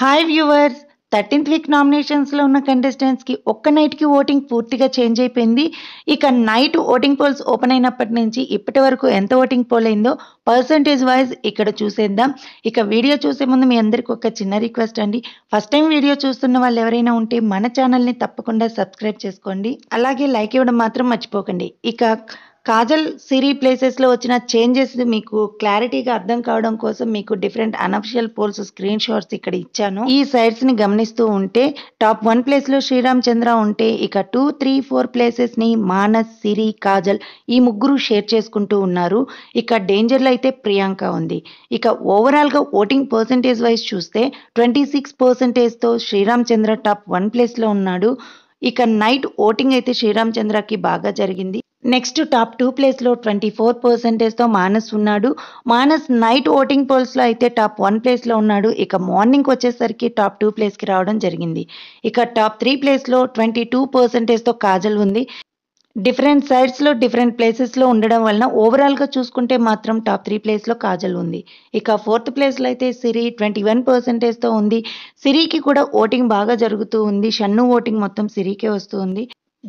hi viewers thirteenth week నామినేషన్స్లో ఉన్న కంటెస్టెంట్స్కి ఒక్క నైట్కి ఓటింగ్ పూర్తిగా చేంజ్ అయిపోయింది ఇక నైట్ ఓటింగ్ పోల్స్ ఓపెన్ అయినప్పటి నుంచి ఇప్పటి వరకు ఎంత ఓటింగ్ పోల్ అయిందో పర్సంటేజ్ వైజ్ ఇక్కడ చూసేద్దాం ఇక వీడియో చూసే ముందు మీ అందరికీ ఒక చిన్న రిక్వెస్ట్ అండి ఫస్ట్ టైం వీడియో చూస్తున్న వాళ్ళు ఎవరైనా ఉంటే మన ఛానల్ని తప్పకుండా సబ్స్క్రైబ్ చేసుకోండి అలాగే లైక్ ఇవ్వడం మాత్రం మర్చిపోకండి ఇక కాజల్ ప్లేసెస్ ప్లేసెస్లో వచ్చిన చేంజెస్ మీకు క్లారిటీగా అర్థం కావడం కోసం మీకు different unofficial polls screen shots ఇక్కడ ఇచ్చాను ఈ సైడ్స్ ని గమనిస్తూ ఉంటే టాప్ వన్ ప్లేస్ లో శ్రీరామ్ చంద్ర ఉంటే ఇక టూ త్రీ ఫోర్ ప్లేసెస్ ని మానస్ సిరి కాజల్ ఈ ముగ్గురు షేర్ చేసుకుంటూ ఉన్నారు ఇక లో అయితే ప్రియాంక ఉంది ఇక ఓవరాల్ గా ఓటింగ్ పర్సంటేజ్ వైజ్ చూస్తే ట్వంటీ సిక్స్ తో Sriram Chandra top one place లో ఉన్నాడు ఇక నైట్ ఓటింగ్ అయితే శ్రీరామ్ చంద్రకి బాగా జరిగింది నెక్స్ట్ టాప్ టూ ప్లేస్లో ట్వంటీ ఫోర్ పర్సెంటేజ్తో మానస్ ఉన్నాడు మానస్ నైట్ ఓటింగ్ పోల్స్లో అయితే టాప్ వన్ ప్లేస్లో ఉన్నాడు ఇక మార్నింగ్ వచ్చేసరికి టాప్ టూ ప్లేస్కి రావడం జరిగింది ఇక టాప్ త్రీ ప్లేస్లో ట్వంటీ టూ పర్సెంటేజ్తో కాజల్ ఉంది డిఫరెంట్ సైడ్స్లో డిఫరెంట్ ప్లేసెస్లో ఉండడం వలన ఓవరాల్గా చూసుకుంటే మాత్రం టాప్ త్రీ ప్లేస్లో కాజల్ ఉంది ఇక ఫోర్త్ ప్లేస్లో అయితే సిరి ట్వంటీ వన్ పర్సెంటేజ్తో ఉంది సిరికి కూడా ఓటింగ్ బాగా జరుగుతూ ఉంది షన్ను ఓటింగ్ మొత్తం సిరికే వస్తుంది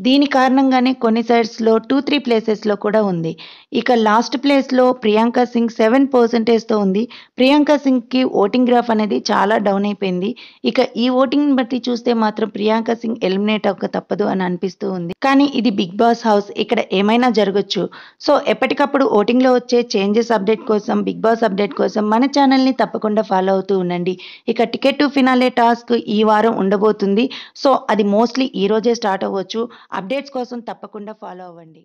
దీని కారణంగానే కొన్ని సైట్స్లో టూ త్రీ ప్లేసెస్లో కూడా ఉంది ఇక లాస్ట్ ప్లేస్లో ప్రియాంక సింగ్ సెవెన్ పర్సెంటేజ్తో ఉంది ప్రియాంక సింగ్కి ఓటింగ్ గ్రాఫ్ అనేది చాలా డౌన్ అయిపోయింది ఇక ఈ ఓటింగ్ని బట్టి చూస్తే మాత్రం ప్రియాంక సింగ్ ఎలిమినేట్ అవ్వక తప్పదు అని అనిపిస్తూ ఉంది కానీ ఇది బిగ్ బాస్ హౌస్ ఇక్కడ ఏమైనా జరగచ్చు సో ఎప్పటికప్పుడు ఓటింగ్లో వచ్చే చేంజెస్ అప్డేట్ కోసం బిగ్ బాస్ అప్డేట్ కోసం మన ఛానల్ని తప్పకుండా ఫాలో అవుతూ ఉండండి ఇక టికెట్ టు ఫినాలే టాస్క్ ఈ వారం ఉండబోతుంది సో అది మోస్ట్లీ ఈరోజే స్టార్ట్ అవ్వచ్చు అప్డేట్స్ కోసం తప్పకుండా ఫాలో అవ్వండి